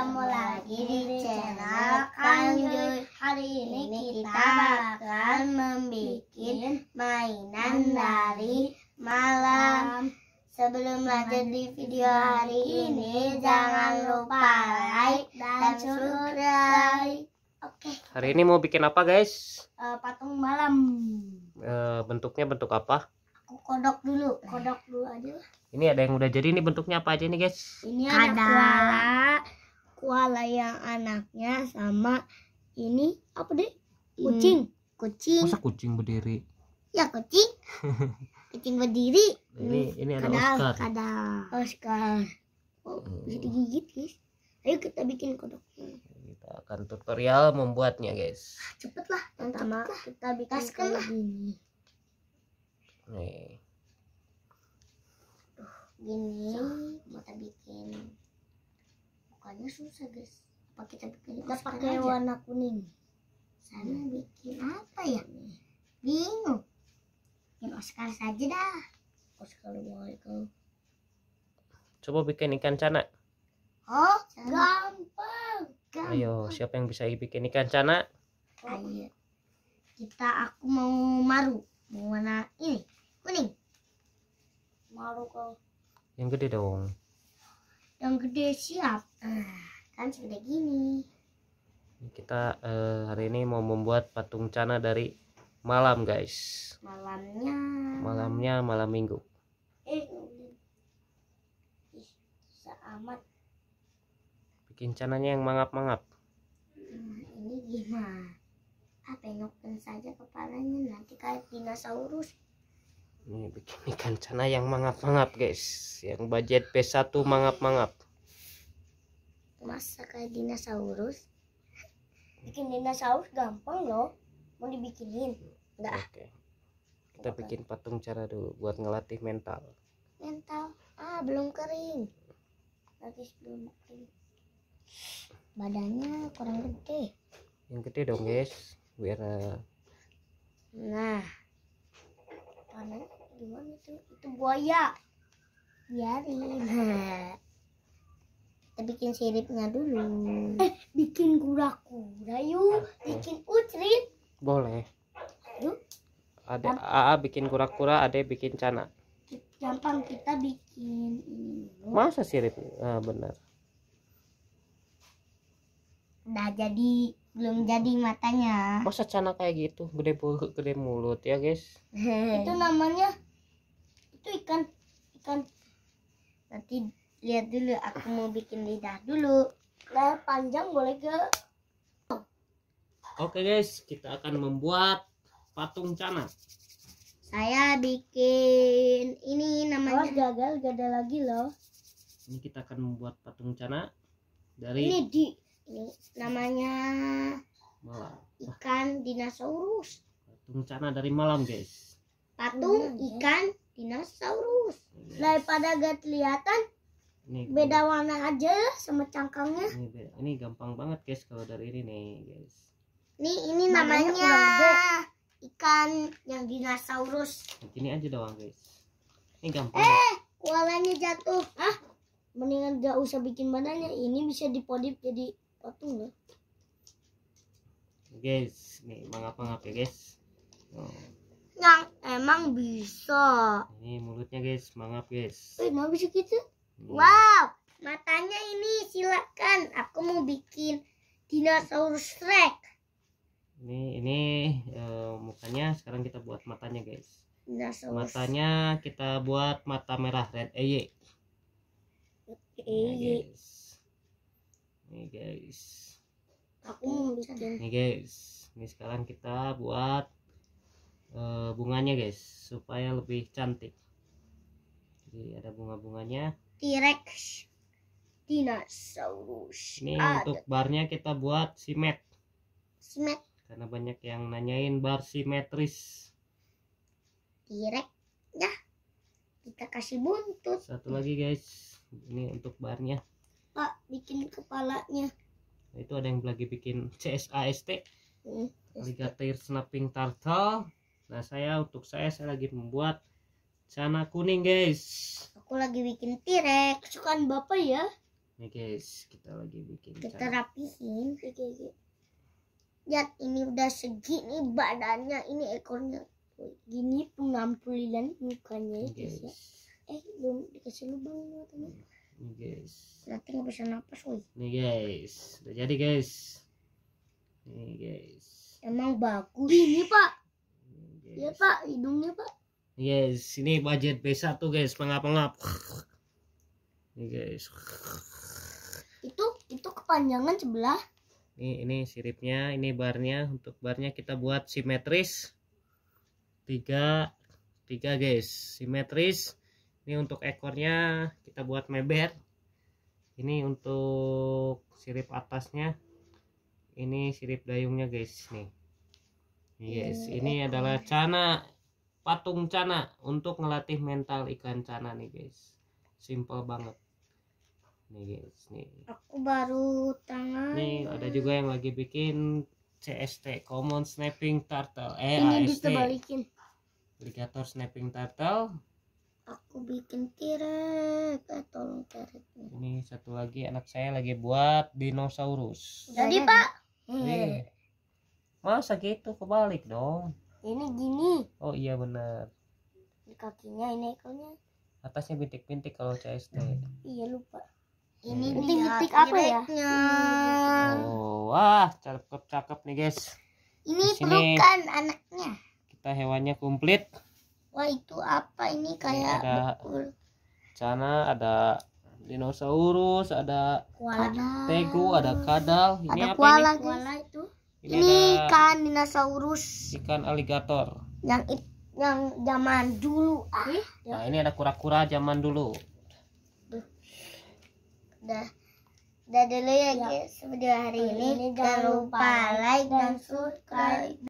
ketemu lagi di channel Kanjur Hari ini kita akan membuat mainan dari malam Sebelum nah, lanjut di video hari ini Jangan lupa like dan subscribe Oke. Hari ini mau bikin apa guys? Uh, patung malam uh, Bentuknya bentuk apa? Aku kodok dulu Kodok dulu aja ini ada yang udah jadi Ini bentuknya apa aja nih guys? Ini ada, ada. Kuala, koala yang anaknya sama ini apa deh hmm. kucing hmm. kucing masa kucing berdiri ya kucing kucing berdiri ini hmm. ini ada kadal, Oscar ada Oscar oh, hmm. bisa digigit guys ayo kita bikin kodoknya kita akan tutorial membuatnya guys ah, cepet lah pertama kita bikin Kaskan kayak gini nih gini mau kita bikin mukanya susah guys apa kita bikin kita pakai aja? warna kuning sana iya. bikin apa ya bingung bikin Oscar saja dah Oscar Michael coba bikin ikan cana oh cana. gampang gampang ayo siapa yang bisa bikin ikan cana oh. ayo kita aku mau maru mau warna ini kuning maru kau yang gede dong yang gede siap ah, kan seperti gini kita uh, hari ini mau membuat patung cana dari malam guys malamnya malamnya malam minggu eh amat bikin cananya yang mangap-mangap nah, ini gimana ah, penyokin saja kepalanya nanti kayak dinosaurus ini bikin ikan cana yang mangap-mangap guys yang budget P1 mangap-mangap masa kayak dinosaurus bikin dinosaurus gampang loh mau dibikinin enggak okay. kita bikin patung cara dulu buat ngelatih mental mental ah belum kering lagi belum kering badannya kurang gede yang gede dong guys biar eh, nah makanan gimana itu itu buaya biarin kita bikin siripnya dulu eh bikin kura-kura yuk bikin ucrit boleh yuk ada AA bikin kura-kura ada bikin cana gampang kita bikin ini masa sirip ah, benar Nah jadi belum jadi matanya. Masa cana kayak gitu, gede mulut, gede mulut ya guys. itu namanya itu ikan ikan. Nanti lihat dulu, aku mau bikin lidah dulu. Nah panjang boleh ke? Oke guys, kita akan membuat patung cana. Saya bikin ini namanya. Oh gagal, gak ada lagi loh. Ini kita akan membuat patung cana dari. Ini di ini namanya ikan dinosaurus patung cana dari malam guys patung iya, ikan dinosaurus iya, daripada gak kelihatan ini beda warna aja sama cangkangnya ini, ini gampang banget guys kalau dari ini nih guys ini ini namanya, ikan yang dinosaurus ini aja doang guys ini gampang eh kualanya jatuh ah mendingan gak usah bikin badannya ini bisa dipodip jadi patung ya guys nih mengapa-ngapa ya, guys oh. yang emang bisa ini mulutnya guys mangap guys Wah mau bisa gitu hmm. wow matanya ini silakan aku mau bikin dinosaurus Rex ini ini uh, mukanya sekarang kita buat matanya guys dinosaurus. matanya kita buat mata merah red eye eh, okay. Eh, nah, nih guys aku bikin nih guys ini sekarang kita buat uh, bunganya guys supaya lebih cantik jadi ada bunga-bunganya T-Rex dinosaurus ini ada. untuk barnya kita buat simet simet karena banyak yang nanyain bar simetris T-rex, ya kita kasih buntut satu lagi guys ini untuk barnya bikin kepalanya itu ada yang lagi bikin CSAST hmm, alligator snapping turtle nah saya untuk saya saya lagi membuat sana kuning guys aku lagi bikin tirek kesukaan bapak ya ini guys kita lagi bikin kita cara. rapihin lihat ini udah segini badannya ini ekornya gini pengampulilan mukanya guys. guys ya eh belum dikasih lubang teman nih guys nanti nggak bisa nafas, woi nih guys udah jadi guys nih guys emang bagus ini pak iya pak hidungnya pak guys ini budget B1 guys pengap-pengap nih guys itu itu kepanjangan sebelah ini ini siripnya ini barnya untuk barnya kita buat simetris tiga tiga guys simetris ini untuk ekornya kita buat meber ini untuk sirip atasnya ini sirip dayungnya guys nih yes iya, ini adalah cana patung cana untuk melatih mental ikan cana nih guys simple banget nih guys nih aku baru tangan nih ada juga yang lagi bikin CST common snapping turtle eh ini AST. bisa balikin alligator snapping turtle aku bikin tirek eh tolong tirek ini satu lagi anak saya lagi buat dinosaurus jadi pak Nih. Iya. Iya. masa gitu kebalik dong ini gini oh iya benar di kakinya ini ekornya atasnya bintik-bintik kalau CSD iya lupa ini bintik-bintik apa ya oh wah cakep cakep nih guys ini pelukan anaknya kita hewannya komplit Wah itu apa ini kayak ada bukur. ada dinosaurus, ada kuala. tegu, ada kadal. Ini ada apa kuala, ini? kuala itu. Ini, ini ikan dinosaurus. Ikan aligator. Yang yang zaman dulu. Ah. Ya. Nah, ini ada kura-kura zaman dulu. udah udah dulu ya, ya. guys. Video hari ini. Jangan lupa like dan subscribe.